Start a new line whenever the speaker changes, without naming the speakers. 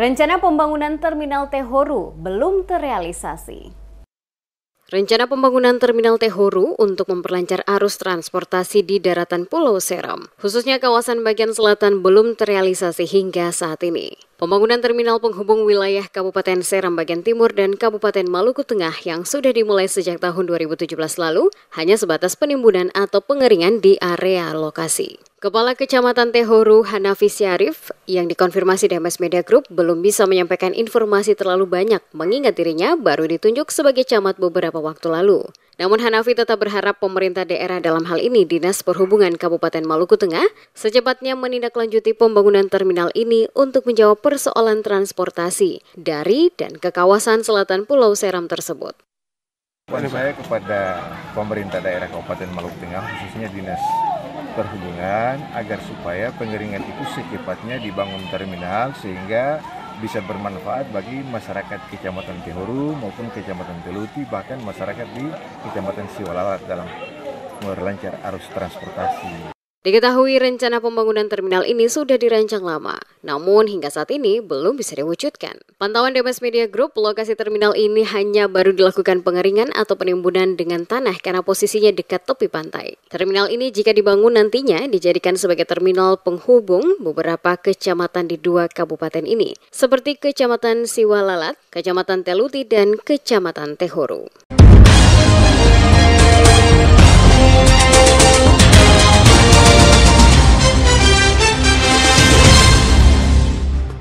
Rencana pembangunan Terminal Tehoru belum terrealisasi. Rencana pembangunan Terminal Tehoru untuk memperlancar arus transportasi di daratan Pulau Seram, khususnya kawasan bagian selatan belum terrealisasi hingga saat ini. Pembangunan terminal penghubung wilayah Kabupaten Seram bagian timur dan Kabupaten Maluku Tengah yang sudah dimulai sejak tahun 2017 lalu hanya sebatas penimbunan atau pengeringan di area lokasi. Kepala Kecamatan Tehoru Hanafi Syarif yang dikonfirmasi di MS Media Group belum bisa menyampaikan informasi terlalu banyak mengingat dirinya baru ditunjuk sebagai camat beberapa waktu lalu. Namun Hanafi tetap berharap pemerintah daerah dalam hal ini Dinas Perhubungan Kabupaten Maluku Tengah secepatnya menindaklanjuti pembangunan terminal ini untuk menjawab persoalan transportasi dari dan ke kawasan selatan Pulau Seram tersebut.
Harapan saya kepada pemerintah daerah Kabupaten Maluku Tengah, khususnya Dinas Perhubungan, agar supaya pengeringan itu secepatnya dibangun terminal sehingga bisa bermanfaat bagi masyarakat Kecamatan Kehuru maupun Kecamatan Teluti bahkan masyarakat di Kecamatan Siwalawat dalam melancar arus transportasi.
Diketahui rencana pembangunan terminal ini sudah dirancang lama, namun hingga saat ini belum bisa diwujudkan. Pantauan Demes Media Group, lokasi terminal ini hanya baru dilakukan pengeringan atau penimbunan dengan tanah karena posisinya dekat tepi pantai. Terminal ini jika dibangun nantinya dijadikan sebagai terminal penghubung beberapa kecamatan di dua kabupaten ini, seperti Kecamatan Siwalalat, Kecamatan Teluti, dan Kecamatan Tehoru.